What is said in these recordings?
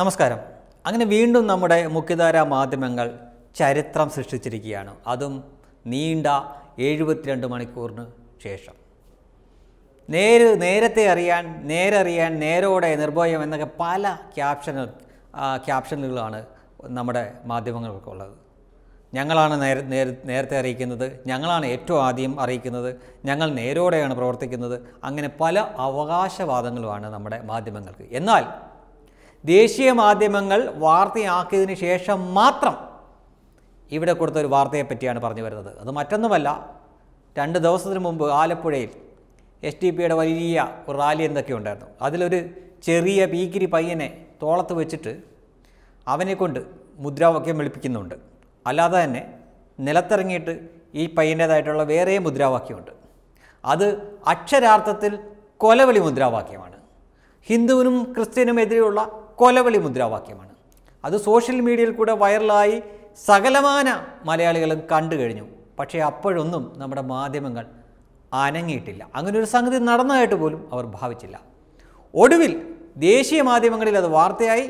നമസ്കാരം അങ്ങനെ വീണ്ടും നമ്മുടെ മുഖ്യധാര മാധ്യമങ്ങൾ ചരിത്രം സൃഷ്ടിച്ചിരിക്കുകയാണ് അതും നീണ്ട എഴുപത്തിരണ്ട് മണിക്കൂറിന് ശേഷം നേര് നേരത്തെ അറിയാൻ നേരറിയാൻ നേരോടെ നിർഭയം എന്നൊക്കെ പല ക്യാപ്ഷനുകൾ ക്യാപ്ഷനുകളാണ് നമ്മുടെ മാധ്യമങ്ങൾക്കുള്ളത് ഞങ്ങളാണ് നേര നേരത്തെ അറിയിക്കുന്നത് ഞങ്ങളാണ് ഏറ്റവും ആദ്യം അറിയിക്കുന്നത് ഞങ്ങൾ നേരോടെയാണ് പ്രവർത്തിക്കുന്നത് അങ്ങനെ പല അവകാശവാദങ്ങളുമാണ് നമ്മുടെ മാധ്യമങ്ങൾക്ക് എന്നാൽ ദേശീയ മാധ്യമങ്ങൾ വാർത്തയാക്കിയതിന് ശേഷം മാത്രം ഇവിടെ കൊടുത്ത ഒരു വാർത്തയെ പറ്റിയാണ് പറഞ്ഞു വരുന്നത് അത് മറ്റൊന്നുമല്ല രണ്ട് ദിവസത്തിന് മുമ്പ് ആലപ്പുഴയിൽ എസ് ടി പിയുടെ വലിയ ഒരു റാലി എന്തൊക്കെ ഉണ്ടായിരുന്നു അതിലൊരു ചെറിയ പീക്കിരി പയ്യനെ തോളത്ത് വെച്ചിട്ട് അവനെക്കൊണ്ട് മുദ്രാവാക്യം വെളുപ്പിക്കുന്നുണ്ട് അല്ലാതെ തന്നെ നിലത്തിറങ്ങിയിട്ട് ഈ പയ്യൻ്റേതായിട്ടുള്ള വേറെ മുദ്രാവാക്യമുണ്ട് അത് അക്ഷരാർത്ഥത്തിൽ കൊലവിളി മുദ്രാവാക്യമാണ് ഹിന്ദുവിനും എതിരെയുള്ള കൊലവിളി മുദ്രാവാക്യമാണ് അത് സോഷ്യൽ മീഡിയയിൽ കൂടെ വൈറലായി സകലമാന മലയാളികളും കണ്ടു കഴിഞ്ഞു പക്ഷേ അപ്പോഴൊന്നും നമ്മുടെ മാധ്യമങ്ങൾ അനങ്ങിയിട്ടില്ല അങ്ങനെ ഒരു സംഗതി നടന്നതായിട്ട് പോലും അവർ ഭാവിച്ചില്ല ഒടുവിൽ ദേശീയ മാധ്യമങ്ങളിൽ അത് വാർത്തയായി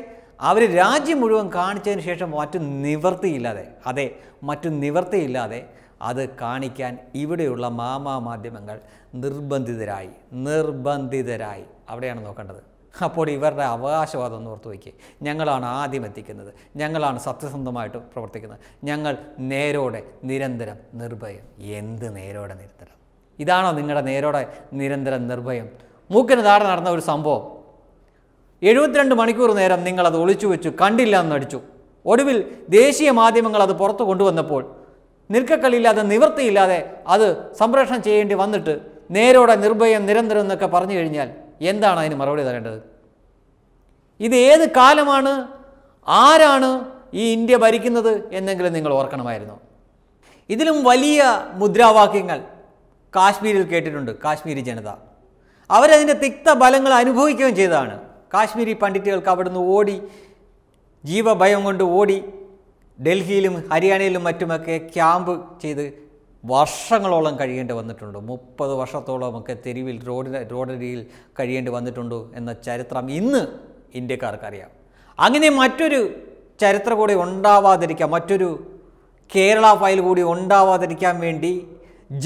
അവർ രാജ്യം മുഴുവൻ കാണിച്ചതിന് ശേഷം മറ്റു നിവൃത്തിയില്ലാതെ അതെ മറ്റു നിവൃത്തിയില്ലാതെ അത് കാണിക്കാൻ ഇവിടെയുള്ള മാമാ മാധ്യമങ്ങൾ നിർബന്ധിതരായി നിർബന്ധിതരായി അവിടെയാണ് നോക്കേണ്ടത് അപ്പോൾ ഇവരുടെ അവകാശവാദം എന്ന് ഓർത്ത് വയ്ക്കുക ഞങ്ങളാണ് ആദ്യം എത്തിക്കുന്നത് ഞങ്ങളാണ് സത്യസന്ധമായിട്ട് പ്രവർത്തിക്കുന്നത് ഞങ്ങൾ നേരോടെ നിരന്തരം നിർഭയം എന്ത് നേരോടെ നിരന്തരം ഇതാണോ നിങ്ങളുടെ നേരോടെ നിരന്തരം നിർഭയം മൂക്കിന് താഴെ നടന്ന ഒരു സംഭവം എഴുപത്തിരണ്ട് മണിക്കൂർ നേരം നിങ്ങളത് ഒളിച്ചു വെച്ചു കണ്ടില്ല എന്നടിച്ചു ഒടുവിൽ ദേശീയ മാധ്യമങ്ങൾ അത് പുറത്തു കൊണ്ടുവന്നപ്പോൾ നിൽക്കക്കളില്ലാതെ നിവൃത്തിയില്ലാതെ അത് സംപ്രേഷണം ചെയ്യേണ്ടി വന്നിട്ട് നേരോടെ നിർഭയം നിരന്തരം എന്നൊക്കെ പറഞ്ഞു കഴിഞ്ഞാൽ എന്താണ് അതിന് മറുപടി തരേണ്ടത് ഇത് ഏത് കാലമാണ് ആരാണ് ഈ ഇന്ത്യ ഭരിക്കുന്നത് എന്നെങ്കിലും നിങ്ങൾ ഓർക്കണമായിരുന്നു ഇതിലും വലിയ മുദ്രാവാക്യങ്ങൾ കാശ്മീരിൽ കേട്ടിട്ടുണ്ട് കാശ്മീരി ജനത അവരതിൻ്റെ തിക്ത ബലങ്ങൾ അനുഭവിക്കുകയും ചെയ്തതാണ് കാശ്മീരി പണ്ഡിറ്റുകൾക്ക് അവിടുന്ന് ഓടി ജീവഭയം കൊണ്ട് ഓടി ഡൽഹിയിലും ഹരിയാനയിലും മറ്റുമൊക്കെ ക്യാമ്പ് ചെയ്ത് വർഷങ്ങളോളം കഴിയേണ്ടി വന്നിട്ടുണ്ട് മുപ്പത് വർഷത്തോളമൊക്കെ തെരുവിൽ റോഡിന് റോഡരിയിൽ കഴിയേണ്ടി വന്നിട്ടുണ്ട് എന്ന ചരിത്രം ഇന്ന് ഇന്ത്യക്കാർക്കറിയാം അങ്ങനെ മറ്റൊരു ചരിത്രം കൂടി ഉണ്ടാവാതിരിക്കാം മറ്റൊരു കേരള ഫയൽ കൂടി ഉണ്ടാവാതിരിക്കാൻ വേണ്ടി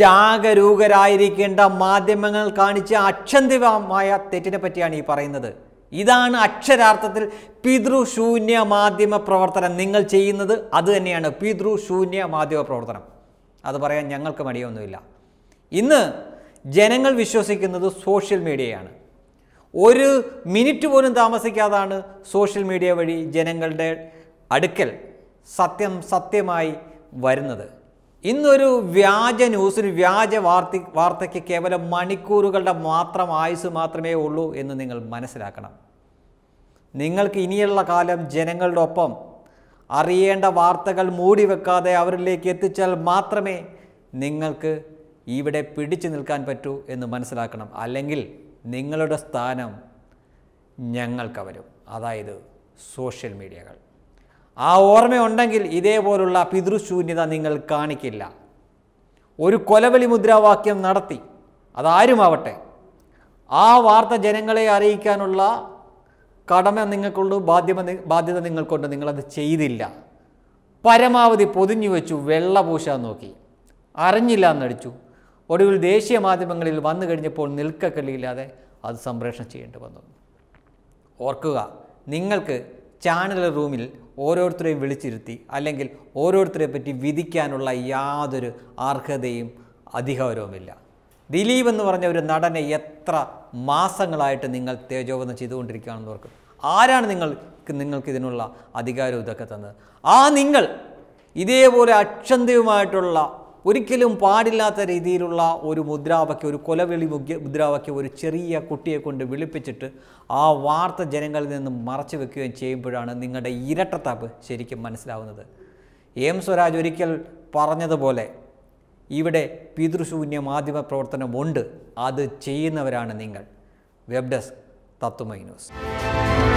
ജാഗരൂകരായിരിക്കേണ്ട മാധ്യമങ്ങൾ കാണിച്ച അക്ഷന്തിമായ തെറ്റിനെ പറ്റിയാണ് ഈ പറയുന്നത് ഇതാണ് അക്ഷരാർത്ഥത്തിൽ പിതൃശൂന്യ മാധ്യമ പ്രവർത്തനം നിങ്ങൾ ചെയ്യുന്നത് അത് തന്നെയാണ് പിതൃശൂന്യ മാധ്യമ പ്രവർത്തനം അത് പറയാൻ ഞങ്ങൾക്ക് മടിയൊന്നുമില്ല ഇന്ന് ജനങ്ങൾ വിശ്വസിക്കുന്നത് സോഷ്യൽ മീഡിയയാണ് ഒരു മിനിറ്റ് പോലും താമസിക്കാതാണ് സോഷ്യൽ മീഡിയ വഴി ജനങ്ങളുടെ അടുക്കൽ സത്യം സത്യമായി വരുന്നത് ഇന്നൊരു വ്യാജ ന്യൂസ് ഒരു വ്യാജ വാർത്ത വാർത്തയ്ക്ക് കേവലം മണിക്കൂറുകളുടെ മാത്രം ആയുസ് മാത്രമേ ഉള്ളൂ എന്ന് നിങ്ങൾ മനസ്സിലാക്കണം നിങ്ങൾക്ക് ഇനിയുള്ള കാലം ജനങ്ങളുടെ ഒപ്പം അറിയേണ്ട വാർത്തകൾ മൂടി വെക്കാതെ അവരിലേക്ക് എത്തിച്ചാൽ മാത്രമേ നിങ്ങൾക്ക് ഇവിടെ പിടിച്ചു നിൽക്കാൻ പറ്റൂ എന്ന് മനസ്സിലാക്കണം അല്ലെങ്കിൽ നിങ്ങളുടെ സ്ഥാനം ഞങ്ങൾക്ക് വരും അതായത് സോഷ്യൽ മീഡിയകൾ ആ ഓർമ്മയുണ്ടെങ്കിൽ ഇതേപോലുള്ള പിതൃശൂന്യത നിങ്ങൾ കാണിക്കില്ല ഒരു കൊലവലി മുദ്രാവാക്യം നടത്തി അതാരുമാവട്ടെ ആ വാർത്ത ജനങ്ങളെ അറിയിക്കാനുള്ള കടമ നിങ്ങൾക്കുള്ളൂ ബാധ്യമ ബാധ്യത നിങ്ങൾക്കുണ്ട് നിങ്ങളത് ചെയ്തില്ല പരമാവധി പൊതിഞ്ഞു വെച്ചു വെള്ള പൂശാൻ നോക്കി അറിഞ്ഞില്ല എന്നടിച്ചു ഒടുവിൽ ദേശീയ മാധ്യമങ്ങളിൽ വന്നു കഴിഞ്ഞപ്പോൾ നിൽക്കക്കല്ലില്ലാതെ അത് സംപ്രേഷണം ചെയ്യേണ്ടി വന്നു ഓർക്കുക നിങ്ങൾക്ക് ചാനൽ റൂമിൽ ഓരോരുത്തരെയും വിളിച്ചിരുത്തി അല്ലെങ്കിൽ ഓരോരുത്തരെ പറ്റി വിധിക്കാനുള്ള യാതൊരു അർഹതയും അധികാരവുമില്ല ദിലീപ് എന്ന് പറഞ്ഞ ഒരു നടനെ എത്ര മാസങ്ങളായിട്ട് നിങ്ങൾ തേജോവധം ചെയ്തുകൊണ്ടിരിക്കുകയാണെന്ന് ഓർക്കും ആരാണ് നിങ്ങൾക്ക് നിങ്ങൾക്ക് ഇതിനുള്ള അധികാരവും ഇതൊക്കെ തന്നത് ആ നിങ്ങൾ ഇതേപോലെ അക്ഷന്തയുമായിട്ടുള്ള ഒരിക്കലും പാടില്ലാത്ത രീതിയിലുള്ള ഒരു മുദ്രാവാക്യം ഒരു കൊലവിളി മുദ്രാവാക്യം ഒരു ചെറിയ കുട്ടിയെ കൊണ്ട് വിളിപ്പിച്ചിട്ട് ആ വാർത്ത ജനങ്ങളിൽ നിന്ന് മറച്ചു വെക്കുകയും ചെയ്യുമ്പോഴാണ് നിങ്ങളുടെ ഇരട്ടത്താപ്പ് ശരിക്കും മനസ്സിലാവുന്നത് എം സ്വരാജ് ഒരിക്കൽ പറഞ്ഞതുപോലെ ഇവിടെ പിതൃശൂന്യ മാധ്യമ പ്രവർത്തനമുണ്ട് അത് ചെയ്യുന്നവരാണ് നിങ്ങൾ വെബ് ഡെസ്ക് തത്വമൈ ന്യൂസ്